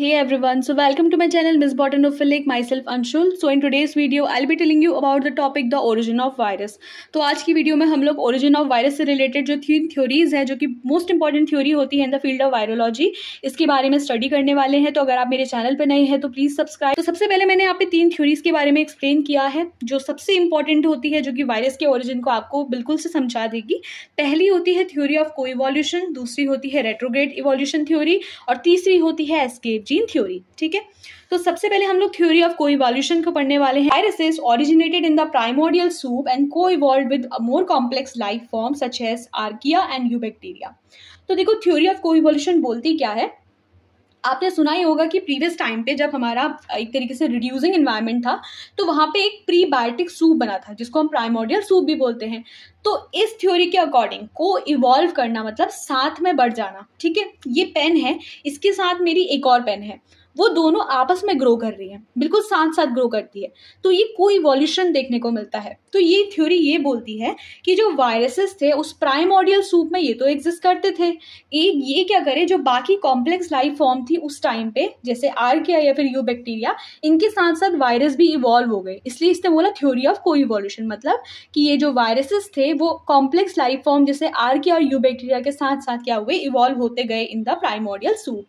Hey everyone so welcome to my channel Miss Button of channel myself myself so in in today's video I'll be telling you about the topic the origin of virus तो आज की video में हम लोग origin of virus से related जो थी theories हैं जो कि मोस्ट इंपॉर्टेंट थ्योरी होती है in the field of virology इसके बारे में स्टडी करने वाले हैं तो अगर आप मेरे चैनल पर नहीं है तो प्लीज सब्सक्राइब तो सबसे पहले मैंने आप तीन थ्योरीज के बारे में एक्सप्लेन किया है जो सबसे इंपॉर्टेंट होती है जो कि वायरस के ओरिजिन को आपको बिल्कुल से समझा देगी पहली होती है थ्योरी ऑफ को इवोल्यूशन दूसरी होती है रेट्रोग्रेट इवोल्यूशन थ्योरी और तीसरी होती है एस्केप जीन थ्योरी ठीक है तो सबसे पहले हम लोग थ्योरी ऑफ कोइवॉल्यूशन को पढ़ने वाले हैं viruses originated in the primordial soup and coevolve with more complex life form such as archaea and eubacteria तो देखो थ्योरी ऑफ कोइवॉल्यूशन बोलती क्या है आपने सुना ही होगा कि प्रीवियस टाइम पे जब हमारा एक तरीके से रिड्यूसिंग एनवायरनमेंट था तो वहाँ पे एक प्रीबायोटिक सूप बना था जिसको हम प्राइमोडियल सूप भी बोलते हैं तो इस थ्योरी के अकॉर्डिंग को इवॉल्व करना मतलब साथ में बढ़ जाना ठीक है ये पेन है इसके साथ मेरी एक और पेन है वो दोनों आपस में ग्रो कर रही हैं बिल्कुल साथ साथ ग्रो करती है तो ये कोई इवोल्यूशन देखने को मिलता है तो ये थ्योरी ये बोलती है कि जो वायरसेस थे उस प्राइम ऑडियल सूप में ये तो एग्जिस्ट करते थे एक ये क्या करे जो बाकी कॉम्प्लेक्स लाइफ फॉर्म थी उस टाइम पे जैसे आर या फिर यू बैक्टीरिया इनके साथ साथ वायरस भी इवॉल्व हो गए इसलिए इसने बोला थ्योरी ऑफ को इवोल्यूशन मतलब कि ये जो वायरसेस थे वो कॉम्प्लेक्स लाइफ फॉर्म जैसे आर और यू बैक्टीरिया के साथ साथ क्या हुए इवॉल्व होते गए in the primordial soup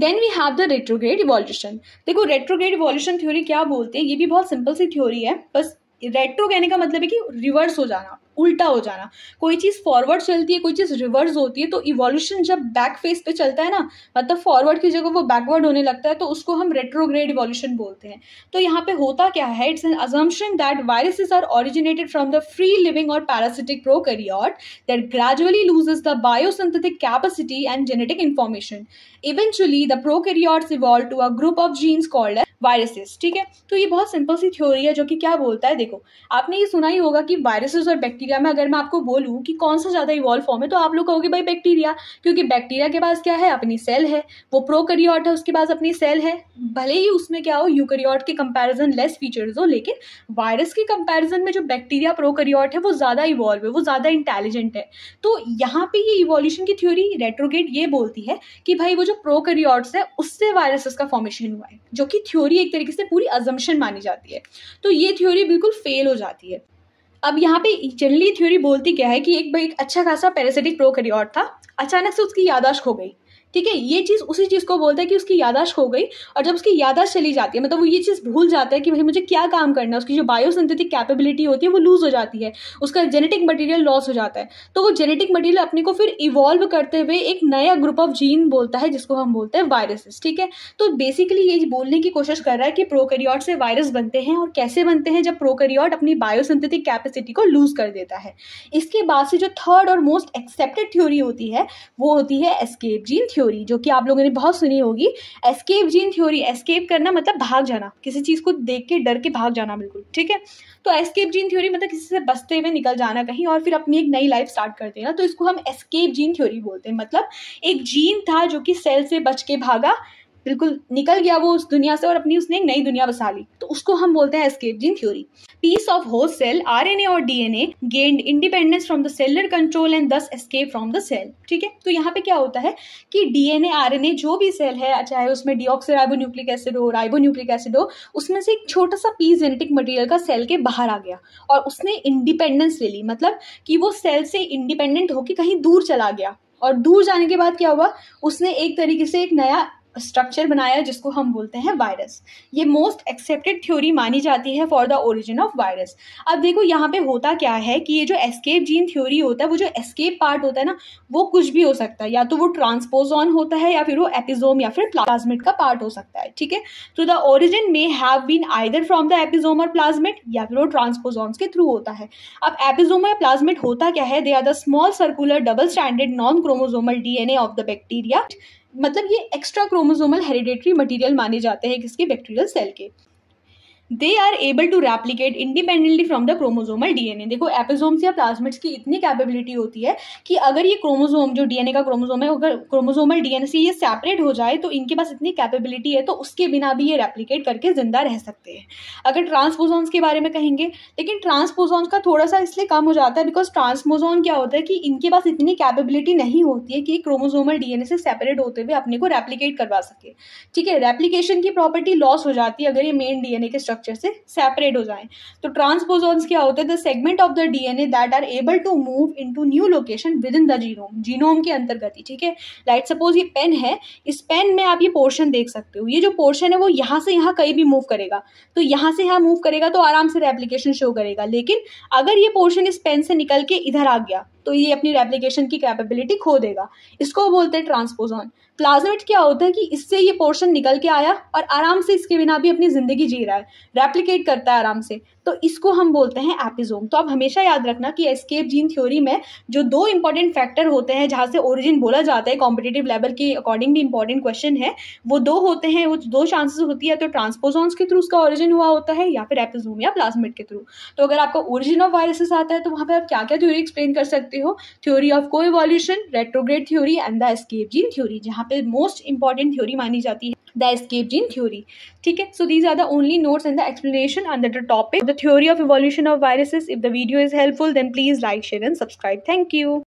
then we have the retrograde evolution देखो रेट्रोग्रेड इवोल्यूशन थ्योरी क्या बोलते हैं ये भी बहुत सिंपल सी थ्योरी है बस रेट्रो कहने का मतलब है कि रिवर्स हो जाना उल्टा हो जाना कोई चीज़ फॉरवर्ड चलती है कोई चीज़ रिवर्स होती है तो इवोल्यूशन जब बैक फेस पे चलता है ना मतलब फॉरवर्ड की जगह वो बैकवर्ड होने लगता है तो उसको हम रेट्रोग्रेड इवोल्यूशन बोलते हैं तो यहाँ पे होता क्या है it's an assumption that viruses are originated from the free living or parasitic prokaryote that gradually loses the biosynthetic capacity and genetic information eventually the prokaryotes evolve to a group of genes called viruses ठीक है तो ये बहुत simple सी theory है जो कि क्या बोलता है देखो आपने ये सुना ही होगा कि वायरसेस और बैक्टीरिया में अगर मैं आपको बोलूँ कि कौन सा ज़्यादा इवॉल्व फॉर्म है तो आप लोग कहोगे भाई बैक्टीरिया क्योंकि बैक्टीरिया के पास क्या है अपनी सेल है वो प्रोकरियोट है उसके पास अपनी सेल है भले ही उसमें क्या हो यूकरियोट के कंपेरिजन लेस फीचर्स हो लेकिन वायरस के कंपेरिजन में जो बैक्टीरिया प्रोकरियोट है वो ज़्यादा इवॉल्व है वो ज़्यादा इंटेलिजेंट है तो यहाँ पर ये इवोल्यूशन की थ्योरी रेट्रोगेट ये बोलती है कि भाई वो जो प्रोकरियोट्स है उससे वायरसेस का फॉर्मेशन हुआ है जो कि थ्योरी थ्योरी एक तरीके से पूरी अजम्पन मानी जाती है तो ये थ्योरी बिल्कुल फेल हो जाती है अब यहाँ पे जनरली थ्योरी बोलती क्या है कि एक भाई एक अच्छा खासा पैरासिटिक प्रोकैरियोट था अचानक से उसकी यादाश्त हो गई ठीक है ये चीज़ उसी चीज़ को बोलता है कि उसकी यादाश्त हो गई और जब उसकी यादाश्त चली जाती है मतलब वो ये चीज़ भूल जाता है कि भाई मुझे क्या काम करना है उसकी जो बायोसिंथेटिक कैपेबिलिटी होती है वो लूज़ हो जाती है उसका जेनेटिक मटेरियल लॉस हो जाता है तो वो जेनेटिक मटेरियल अपने को फिर इवॉल्व करते हुए एक नया ग्रुप ऑफ जीन बोलता है जिसको हम बोलते हैं वायरसेस ठीक है तो बेसिकली ये बोलने की कोशिश कर रहा है कि प्रोकरियॉट से वायरस बनते हैं और कैसे बनते हैं जब प्रोकरियॉट अपनी बायोसिंथेटिक कैपेसिटी को लूज़ कर देता है इसके बाद से जो थर्ड और मोस्ट एक्सेप्टेड थ्योरी होती है वो होती है एस्केप जीन थ्योरी थ्योरी जो कि आप लोगों ने बहुत सुनी होगी एस्केप जीन थ्योरी एस्केप करना मतलब भाग जाना किसी चीज़ को देख के डर के भाग जाना बिल्कुल ठीक है तो एस्केप जीन थ्योरी मतलब किसी से बस्ते हुए निकल जाना कहीं और फिर अपनी एक नई लाइफ स्टार्ट करते देना ना तो इसको हम एस्केप जीन थ्योरी बोलते हैं मतलब एक जीन था जो कि सेल से बच के भागा बिल्कुल निकल गया वो उस दुनिया से और अपनी उसने एक नई दुनिया बसा ली तो उसको हम बोलते हैं escape gene theory piece of host cell, RNA or DNA, gained independence from the cellular control and thus escape from the cell. ठीक है तो यहाँ पे क्या होता है कि डीएनए आरएनए जो भी सेल है चाहे उसमें डिऑक्सीराइबोन्यूक्लिक एसिड हो राइबोन्यूक्लिक एसिड हो उसमें से एक छोटा सा पीस जेनेटिक मटेरियल का सेल के बाहर आ गया और उसने इंडिपेंडेंस ले ली मतलब कि वो सेल से इंडिपेंडेंट होकर कहीं दूर चला गया और दूर जाने के बाद क्या हुआ उसने एक तरीके से एक नया स्ट्रक्चर बनाया जिसको हम बोलते हैं वायरस ये मोस्ट एक्सेप्टेड थ्योरी मानी जाती है for the origin of virus अब देखो यहाँ पे होता क्या है कि ये जो एस्केप जीन थ्योरी होता है वो जो एस्केप पार्ट होता है ना वो कुछ भी हो सकता है या तो वो ट्रांसपोजॉन होता है या फिर वो एपिजोम या फिर प्लाज्मिट का पार्ट हो सकता है ठीक है तो the origin may have been either from the episome or plasmid या फिर वो ट्रांसपोजॉन्स के थ्रू होता है अब एपिजोम या प्लाज्मिट होता क्या है they are the small circular double stranded non chromosomal DNA of the bacteria मतलब ये एक्स्ट्रा क्रोमोजोमल हेरिडेटरी मटेरियल माने जाते हैं किसके बैक्टीरियल सेल के they are able to replicate independently from the chromosomal DNA देखो एपिजोम्स या प्लाज्मिट्स की इतनी कैपेबिलिटी होती है कि अगर ये क्रोमोजोम जो डीएनए का क्रोमोजोम है अगर क्रोमोजोमल डीएनए से ये सेपरेट हो जाए तो इनके पास इतनी कैपेबिलिटी है तो उसके बिना भी ये रेप्लीकेट करके जिंदा रह सकते हैं अगर ट्रांसपोजोन्स के बारे में कहेंगे लेकिन ट्रांसपोजोन्स का थोड़ा सा इसलिए कम हो जाता है बिकॉज ट्रांसमोजोन क्या होता है कि इनके पास इतनी कैपेबिलिटी नहीं होती है कि क्रोमोजोमल डीएनए से सेपरेट होते हुए अपने को रेप्लीकेट करवा सके ठीक है रेप्लीकेशन की प्रॉपर्टी लॉस हो जाती है अगर ये मेन डीएनए के स्ट्रक्चर स्ट्रक्चर से सेपरेट हो जाए तो ट्रांसपोजोन्स क्या होते हैं the segment of the DNA that are able to move into new location within the genome genome के अंतर्गत ही ठीक है लाइट सपोज ये पेन है इस पेन में आप ये पोर्शन देख सकते हो ये जो पोर्शन है वो यहाँ से यहाँ कहीं भी मूव करेगा तो यहाँ से यहाँ मूव करेगा तो आराम से रेप्लीकेशन शो करेगा लेकिन अगर ये पोर्शन इस पेन से निकल के इधर आ गया तो ये अपनी रेप्लीकेशन की कैपेबिलिटी खो देगा इसको बोलते हैं ट्रांसपोजोन प्लाज्मेट क्या होता है कि इससे ये पोर्शन निकल के आया और आराम से इसके बिना भी अपनी ज़िंदगी जी रहा है रेप्लिकेट करता है आराम से तो इसको हम बोलते हैं एपिजोम तो आप हमेशा याद रखना कि एस्केप जीन थ्योरी में जो दो इंपॉर्टेंट फैक्टर होते हैं जहाँ से ओरिजिन बोला जाता है कॉम्पिटेटिव लेवल के अकॉर्डिंग भी इंपॉर्टेंट क्वेश्चन है वो दो होते हैं वो दो चांसेस होती है तो ट्रांसपोजोन्स के थ्रू उसका ओरिजिन हुआ होता है या फिर एपिजोम या प्लाज्मेट के थ्रू तो अगर आपका ओरिजिन ऑफ वायरसेस आता है तो वहाँ पर आप क्या क्या थ्योरी एक्सप्लेन कर सकते हो theory of coevolution retrograde theory and the escape gene theory जहाँ यहाँ पे मोस्ट इंपॉर्टेंट थ्योरी मानी जाती है द एस्केप जीन थ्योरी ठीक है so these are the only notes and the explanation under the topic the theory of evolution of viruses if the video is helpful then please like share and subscribe thank you